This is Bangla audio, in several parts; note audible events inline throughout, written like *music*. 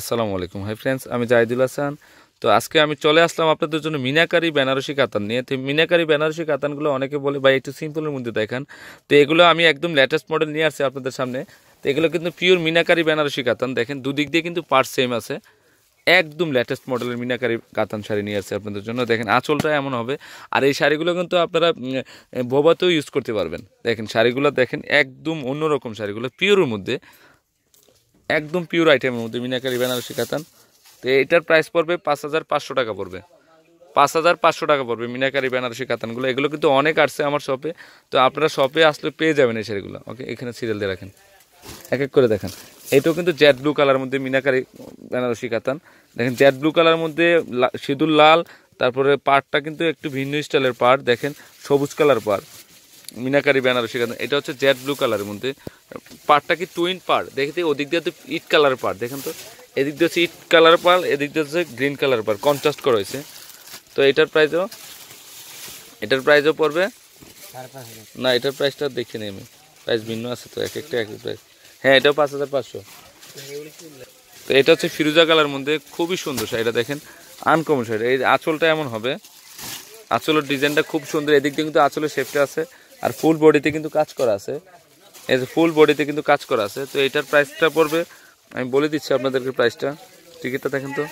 আসসালামু আলাইকুম হাই ফ্রেন্ডস আমি জাহিদুল হাসান তো আজকে আমি চলে আসলাম আপনাদের জন্য মিনাকারি বেনারসি কাতান নিয়ে তো মিনাকারি বেনারসি কাতানগুলো অনেকে বলে ভাই একটু সিম্পলের মধ্যে দেখান তো এগুলো আমি একদম লেটেস্ট মডেল নিয়ে আসছি আপনাদের সামনে তো এগুলো কিন্তু পিওর মিনাকারি বেনারসি কাতান দেখেন দুদিক দিয়ে কিন্তু পার্ট সেম আছে একদম লেটেস্ট মডেলের মিনাকারি কাতান শাড়ি নিয়ে আসছে আপনাদের জন্য দেখেন আঁচলটা এমন হবে আর এই শাড়িগুলো কিন্তু আপনারা ভোবাতেও ইউজ করতে পারবেন দেখেন শাড়িগুলো দেখেন একদম অন্যরকম শাড়িগুলো পিওরের মধ্যে একদম পিওর আইটেমের মধ্যে মিনাকারি বেনারসি কাতান তো এটার প্রাইস পড়বে পাঁচ হাজার পাঁচশো টাকা পড়বে পাঁচ হাজার পাঁচশো টাকা পড়বে মিনাকারি বেনারসি কাতানগুলো এগুলো কিন্তু অনেক আসছে আমার শপে তো আপনারা শপে আসলে পেয়ে যাবেন এই শাড়িগুলো ওকে এখানে সিরিয়াল দিয়ে রাখেন এক এক করে দেখেন এটাও কিন্তু জ্যাট ব্লু কালার মধ্যে মিনাকারি বেনারসি কাতান দেখেন জ্যাট ব্লু কালার মধ্যে সিঁদুর লাল তারপরে পাড়টা কিন্তু একটু ভিন্ন স্টাইলের পাড় দেখেন সবুজ কালার পাড় মিনাকারি বেনারসি কাতান এটা হচ্ছে জেড ব্লু কালারের মধ্যে পাড়টা কি টুইন পাড় দেখতে ওদিক দিয়ে তো ইট কালার পাড় দেখেন তো এদিক দিয়ে হচ্ছে ইট কালার পাড় এদিক দিয়ে হচ্ছে গ্রিন কালার পাড় কনট্রাস্ট করা হয়েছে তো এটার প্রাইসও এটার প্রাইসও পড়বে না এটার প্রাইসটা দেখিনি আমি প্রাইস ভিন্ন আছে তো এক একটা এক প্রাইস হ্যাঁ এটাও পাঁচ হাজার পাঁচশো তো এটা হচ্ছে ফিরুজা কালার মধ্যে খুবই সুন্দর শাড়িটা দেখেন আনকমন সাইড এই আঁচলটা এমন হবে আঁচলের ডিজাইনটা খুব সুন্দর এদিক দিয়ে কিন্তু আঁচলের শেপটা আছে আর ফুল বডিতে কিন্তু কাজ করা আছে এই যে ফুল বডিতে কিন্তু কাজ করা আছে তো এটার প্রাইসটা পড়বে আমি বলে দিচ্ছি আপনাদেরকে প্রাইসটা টিকিটটা দেখেন তো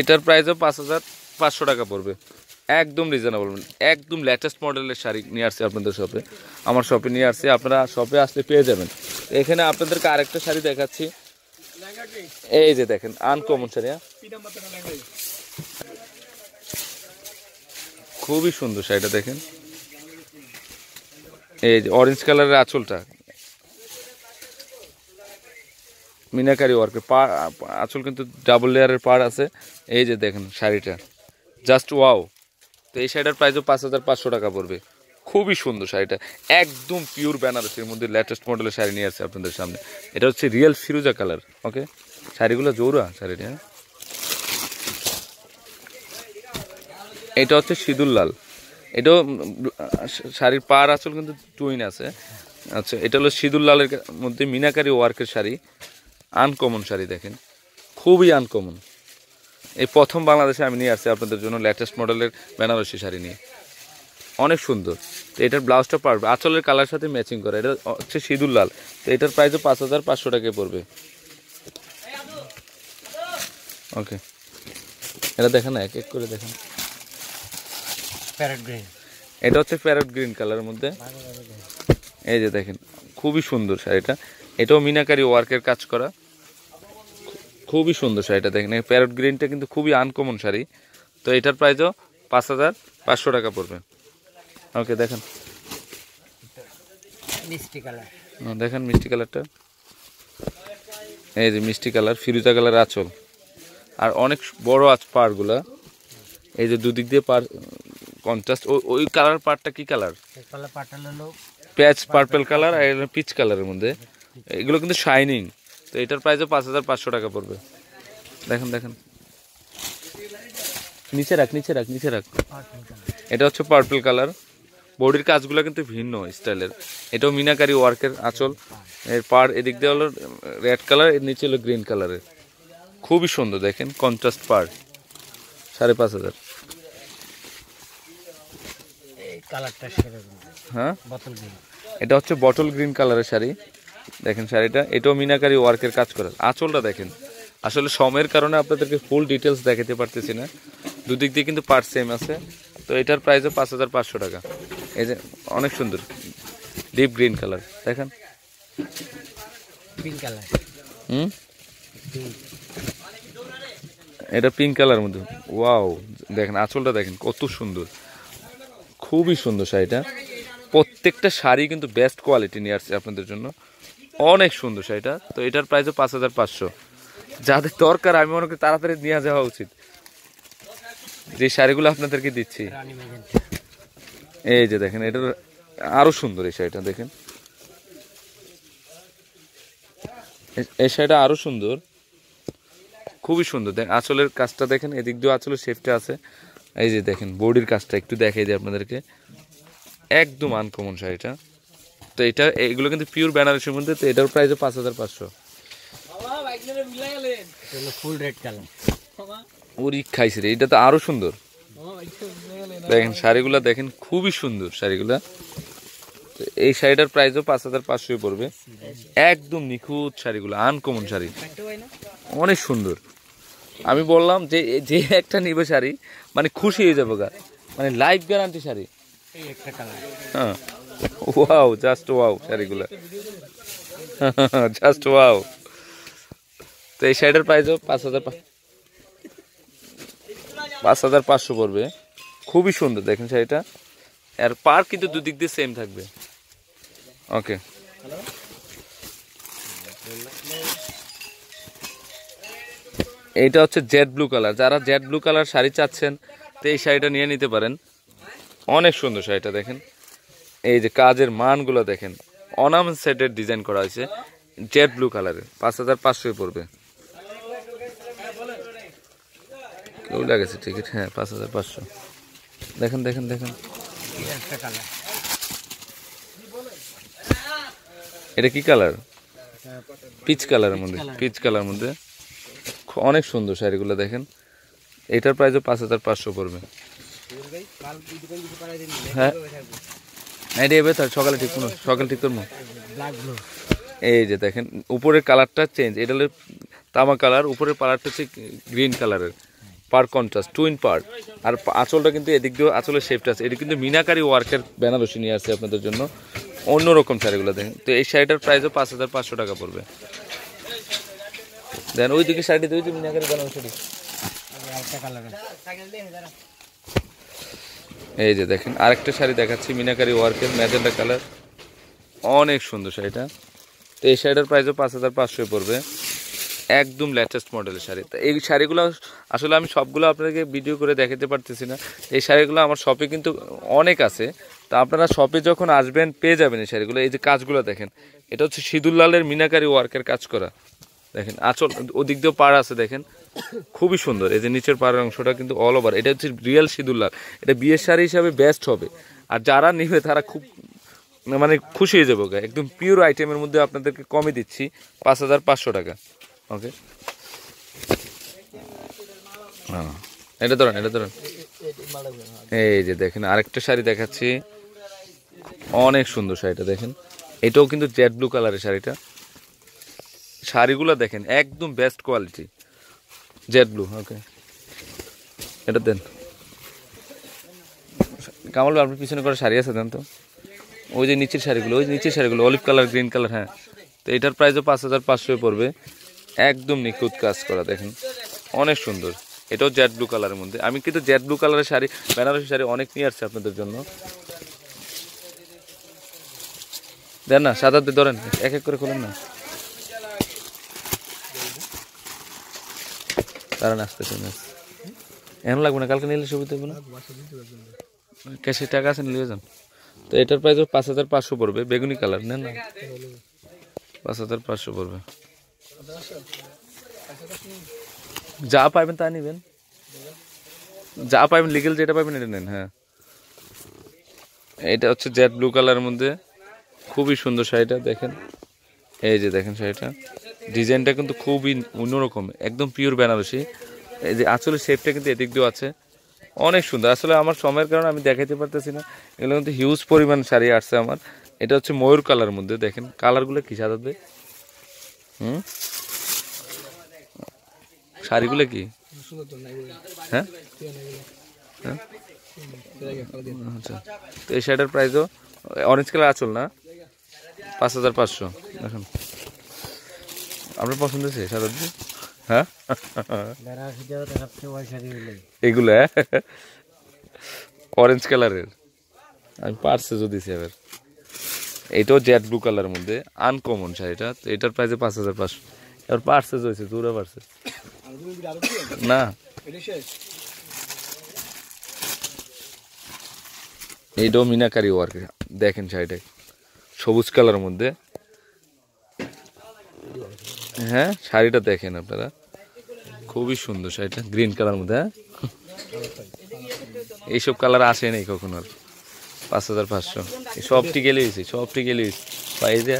এটার প্রাইসও পাঁচ হাজার পাঁচশো টাকা পড়বে একদম রিজনেবল একদম লেটেস্ট মডেলের শাড়ি নিয়ে আসছে আপনাদের শপে আমার শপে নিয়ে আসছে আপনারা শপে আসলে পেয়ে যাবেন এখানে আপনাদেরকে আরেকটা শাড়ি দেখাচ্ছি এই যে দেখেন আনকমন শাড়ি হ্যাঁ খুবই সুন্দর শাড়িটা দেখেন এই যে অরেঞ্জ কালারের আঁচলটা মিনাকারি ওয়ার্কের পা আঁচল কিন্তু ডাবল লেয়ারের পার আছে এই যে দেখেন শাড়িটা জাস্ট ওয়াও তো এই শাড়িটার প্রাইসও পাঁচ হাজার পাঁচশো টাকা পড়বে খুবই সুন্দর শাড়িটা একদম পিওর বেনারসির মধ্যে লেটেস্ট মডেলের শাড়ি নিয়ে আসছে আপনাদের সামনে এটা হচ্ছে রিয়েল ফিরুজা কালার ওকে শাড়িগুলো জোরা শাড়িটা হ্যাঁ এটা হচ্ছে সিঁদুর লাল এটাও শাড়ির পার আসল কিন্তু টুইন আছে আচ্ছা এটা হলো সিঁদুর লালের মধ্যে মিনাকারি ওয়ার্কের শাড়ি আনকমন শাড়ি দেখেন খুবই আনকমন এই প্রথম বাংলাদেশে আমি নিয়ে আসছি আপনাদের জন্য লেটেস্ট মডেলের বেনারসি শাড়ি নিয়ে অনেক সুন্দর তো এটার ব্লাউজটা পারবে আঁচলের কালার সাথে ম্যাচিং করে এটা হচ্ছে সিঁদুর লাল তো এটার প্রাইসও পাঁচ হাজার পাঁচশো টাকায় পড়বে ওকে এটা দেখেন এক এক করে দেখেন গ্রিন এটা হচ্ছে প্যারট গ্রিন কালারের মধ্যে এই যে দেখেন খুবই সুন্দর শাড়িটা এটাও মিনাকারি ওয়ার্কের কাজ করা খুবই সুন্দর শাড়িটা দেখেন প্যারট গ্রিনটা কিন্তু খুবই আনকমন শাড়ি তো এটার প্রাইসও পাঁচ হাজার পাঁচশো টাকা পড়বে ওকে দেখেন মিষ্টি কালার দেখেন মিষ্টি কালারটা এই যে মিষ্টি কালার ফিরুজা কালার আঁচল আর অনেক বড় আছে পাড়গুলা এই যে দুদিক দিয়ে পার কন্ট্রাস্ট ওই কালার পার্টটা কি কালার প্যাচ পার্পেল কালার আর পিচ কালারের মধ্যে এগুলো কিন্তু শাইনিং তো এটার প্রাইসও পাঁচ হাজার পাঁচশো টাকা পড়বে দেখেন দেখেন নিচে রাখ নিচে রাখ নিচে রাখ এটা হচ্ছে পার্পেল কালার বডির কাজগুলো কিন্তু ভিন্ন স্টাইলের এটাও মিনাকারি ওয়ার্কের আঁচল এর পার এদিক দিয়ে হলো রেড কালার এর নিচে হলো গ্রিন কালারের খুবই সুন্দর দেখেন কন্ট্রাস্ট পার সাড়ে পাঁচ হাজার হ্যাঁ এটা হচ্ছে বটল গ্রিন কালারের শাড়ি দেখেন শাড়িটা এটাও মিনাকারি ওয়ার্কের কাজ করে আঁচলটা দেখেন আসলে সময়ের কারণে আপনাদেরকে ফুল ডিটেলস দেখাতে পারতেছি না দুদিক দিয়ে কিন্তু পার্ট সেম আছে তো এটার প্রাইসও পাঁচ হাজার পাঁচশো টাকা এই যে অনেক সুন্দর ডিপ গ্রিন কালার দেখেন পিঙ্ক কালার হুম এটা পিঙ্ক কালার মধ্যে ওয়াও দেখেন আঁচলটা দেখেন কত সুন্দর খুবই সুন্দর শাড়িটা প্রত্যেকটা শাড়ি কিন্তু বেস্ট কোয়ালিটি নিয়ে আসছে আপনাদের জন্য অনেক সুন্দর শাড়িটা তো এটার প্রাইসও পাঁচ হাজার পাঁচশো যাদের দরকার আমি মনে করি তাড়াতাড়ি নিয়ে যাওয়া উচিত যে শাড়িগুলো আপনাদেরকে দিচ্ছি এই যে দেখেন এটার আরও সুন্দর এই শাড়িটা দেখেন এই শাড়িটা আরও সুন্দর খুবই সুন্দর দেখেন আঁচলের কাজটা দেখেন এদিক দিয়েও আঁচলের শেপটা আছে এই যে দেখেন বডির কাজটা একটু দেখাই দিই আপনাদেরকে একদম আনকমন শাড়িটা তো এটা এগুলো কিন্তু পিওর বেনারসির মধ্যে তো এটার প্রাইসও পাঁচ হাজার পাঁচশো এটা তো আরও সুন্দর দেখেন শাড়িগুলো দেখেন খুবই সুন্দর শাড়িগুলো এই শাড়িটার প্রাইসও পাঁচ হাজার পাঁচশোই পড়বে একদম নিখুঁত শাড়িগুলো আনকমন শাড়ি অনেক সুন্দর আমি বললাম যে যে একটা নিবে শাড়ি মানে খুশি হয়ে যাবো গা মানে লাইফ গ্যারান্টি শাড়ি হ্যাঁ ওয়াও জাস্ট ওয়াও শাড়িগুলো জাস্ট *laughs* ওয়াও তো এই শাড়িটার প্রাইসও পাঁচ হাজার পাঁচ হাজার পাঁচশো পড়বে খুবই সুন্দর দেখেন শাড়িটা আর পার কিন্তু দুদিক দিয়ে সেম থাকবে ওকে এটা হচ্ছে জেড ব্লু কালার যারা জেড ব্লু কালার শাড়ি চাচ্ছেন তো এই শাড়িটা নিয়ে নিতে পারেন অনেক সুন্দর শাড়িটা দেখেন এই যে কাজের মানগুলো দেখেন অনাম সেটের ডিজাইন করা হয়েছে জেড ব্লু কালারের পাঁচ হাজার পাঁচশোই পড়বে কেউ লাগেছে টিকিট হ্যাঁ পাঁচ হাজার পাঁচশো দেখেন দেখেন দেখেন এটা কি কালার পিচ কালারের মধ্যে পিচ কালারের মধ্যে অনেক সুন্দর শাড়িগুলো দেখেন এটার প্রাইসও পাঁচ হাজার পাঁচশো পড়বে হ্যাঁ, হ্যাঁ তার সকালে ঠিক করুন সকালে ঠিক করবো এই যে দেখেন উপরের কালারটা চেঞ্জ এটা হলো তামা কালার উপরের পালারটা হচ্ছে গ্রিন কালারের পার কন্ট্রাস্ট টুইন পার আর আঁচলটা কিন্তু এদিক দিয়েও আঁচলের শেপটা আছে এটা কিন্তু মিনাকারি ওয়ার্কের বেনারসি নিয়ে আসছে আপনাদের জন্য অন্যরকম শাড়িগুলো দেখেন তো এই শাড়িটার প্রাইসও পাঁচ হাজার পাঁচশো টাকা পড়বে দেন ওই দিকে সাইডে দুই তুমি না করে দেন ওই সাইডে এই যে দেখেন আরেকটা শাড়ি দেখাচ্ছি মিনাকারি ওয়ার্কের ম্যাজেন্ডা কালার অনেক সুন্দর শাড়িটা তো এই শাড়িটার প্রাইসও পাঁচ হাজার পাঁচশোয় পড়বে একদম লেটেস্ট মডেলের শাড়ি তো এই শাড়িগুলো আসলে আমি সবগুলো আপনাকে ভিডিও করে দেখাতে পারতেছি না এই শাড়িগুলো আমার শপে কিন্তু অনেক আছে তা আপনারা শপে যখন আসবেন পেয়ে যাবেন এই শাড়িগুলো এই যে কাজগুলো দেখেন এটা হচ্ছে সিদুল্লালের মিনাকারি ওয়ার্কের কাজ করা দেখেন আচল ওদিক দিয়েও পাড় আছে দেখেন খুবই সুন্দর এই যে নিচের পাড়ের অংশটা কিন্তু অল ওভার এটা হচ্ছে রিয়েল সিদুল্লাল এটা বিয়ের শাড়ি হিসাবে বেস্ট হবে আর যারা নিবে তারা খুব মানে খুশি হয়ে যাবো একদম পিওর আইটেমের মধ্যে আপনাদেরকে কমে দিচ্ছি পাঁচ হাজার পাঁচশো টাকা ওকে হ্যাঁ এটা ধরেন এটা ধরেন এই যে দেখেন আরেকটা শাড়ি দেখাচ্ছি অনেক সুন্দর শাড়িটা দেখেন এটাও কিন্তু জেড ব্লু কালারের শাড়িটা শাড়িগুলো দেখেন একদম best quality jade blue okay এটা দেন কামাল আপনি পিছনে করে শাড়ি আছে দেন তো ওই যে নিচের শাড়িগুলো ওই যে নিচের শাড়িগুলো অলিভ কালার গ্রিন কালার হ্যাঁ তো এটার প্রাইসও পাঁচ হাজার পাঁচশোয় পড়বে একদম নিখুঁত কাজ করা দেখেন অনেক সুন্দর এটাও জেড ব্লু কালারের মধ্যে আমি কিন্তু জেড ব্লু কালারের শাড়ি বেনারসি শাড়ি অনেক নিয়ে আসছে আপনাদের জন্য দেন না সাদাতে ধরেন এক এক করে খুলেন না কারণ আসতে ম্যাচ এখন লাগবে না কালকে নিলে সুবিধা হবে না ক্যাশে টাকা আছে নিয়ে যান তো এটার প্রাইস পাঁচ হাজার পাঁচশো পড়বে বেগুনি কালার নেন না পাঁচ হাজার পাঁচশো পড়বে যা পাইবেন তা নিবেন যা পাইবেন লিগেল যেটা পাইবেন এটা নেন হ্যাঁ এটা হচ্ছে জ্যাট ব্লু কালারের মধ্যে খুবই সুন্দর শাড়িটা দেখেন এই যে দেখেন শাড়িটা ডিজাইনটা কিন্তু খুবই অন্যরকম একদম পিওর বেনারসি এই যে আসলে শেপটা কিন্তু এদিক দিয়েও আছে অনেক সুন্দর আসলে আমার সময়ের কারণে আমি দেখাতে পারতেছি না এগুলো কিন্তু হিউজ পরিমাণ শাড়ি আসছে আমার এটা হচ্ছে ময়ূর কালার মধ্যে দেখেন কালারগুলো কী সাদাতে হুম শাড়িগুলো কি হ্যাঁ? হ্যাঁ আচ্ছা তো এই শাড়িটার প্রাইসও অরেঞ্জ কালার আচল না পাঁচ হাজার পাঁচশো দেখুন আপনার পছন্দ হয়েছে সাদাবজি হ্যাঁ এগুলো অরেঞ্জ হ্যাঁ? কালারের আমি পার্সে যদি এবার এটাও জ্যাট ব্লু কালারের মধ্যে আনকমন শাড়িটা তো এটার প্রাইসে পাঁচ হাজার পাঁচশো এবার পার্সেস হয়েছে দূরে পার্সেস না এইটাও মিনাকারি ওয়ার্ক দেখেন শাড়িটা সবুজ কালারের মধ্যে হ্যাঁ শাড়িটা দেখেন আপনারা খুবই সুন্দর শাড়িটা গ্রিন কালার মধ্যে হ্যাঁ এইসব কালার আসে নাই কখনো আর পাঁচ হাজার পাঁচশো সবটি গেলে হয়েছে সবটি গেলে হয়েছে পাই যা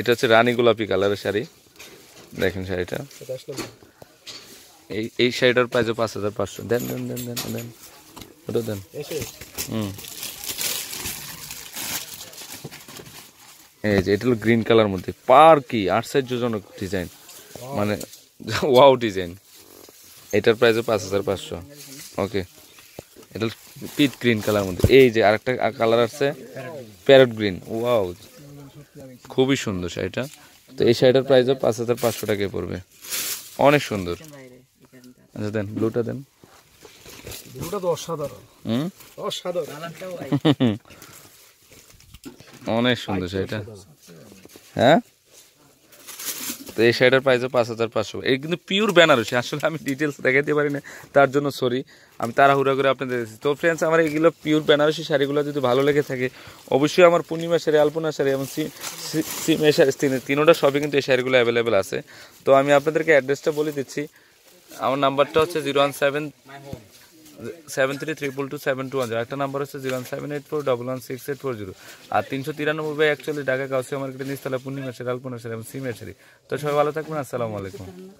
এটা হচ্ছে রানী গোলাপি কালারের শাড়ি দেখেন শাড়িটা এই এই শাড়িটার প্রাইস পাঁচ হাজার পাঁচশো দেন দেন দেন দেন দেন ওটা দেন হুম এই যে এটা হলো গ্রিন কালার মধ্যে পার্কি কি আশ্চর্যজনক ডিজাইন মানে ওয়াও ডিজাইন এটার প্রাইসও পাঁচ হাজার পাঁচশো ওকে এটা পিট গ্রিন কালার মধ্যে এই যে আরেকটা কালার আছে প্যারট গ্রিন ওয়াও খুবই সুন্দর শাড়িটা তো এই শাড়িটার প্রাইসও পাঁচ হাজার পাঁচশো টাকায় পড়বে অনেক সুন্দর আচ্ছা দেন ব্লুটা দেন ব্লুটা তো অসাধারণ হুম অসাধারণ *laughs* অনেক সুন্দর শাড়িটা হ্যাঁ তো এই শাড়িটার প্রাইসও পাঁচ হাজার পাঁচশো এই কিন্তু পিওর বেনারসি আসলে আমি ডিটেলস দেখাতে পারি না তার জন্য সরি আমি তাড়াহুড়া করে আপনাদের দিচ্ছি তো ফ্রেন্ডস আমার এইগুলো পিওর বেনারসি শাড়িগুলো যদি ভালো লেগে থাকে অবশ্যই আমার পূর্ণিমা শাড়ি আলপনা শাড়ি এবং সিমের শাড়ি তিনোটা সবই কিন্তু এই শাড়িগুলো অ্যাভেলেবেল আছে তো আমি আপনাদেরকে অ্যাড্রেসটা বলে দিচ্ছি আমার নাম্বারটা হচ্ছে zero one seven seven three triple two seven two one zero একটা নাম্বার হচ্ছে zero seven eight four double one six eight four zero আর তিনশো তিরানব্বই একচুয়ালি ঢাকা কাউসিয়া মার্কেটে নিচতলা পূর্ণিমা সেরি আলপনা সেরাম এবং সিমের সেরি তো সবাই ভালো থাকবেন আসসালামু আলাইকুম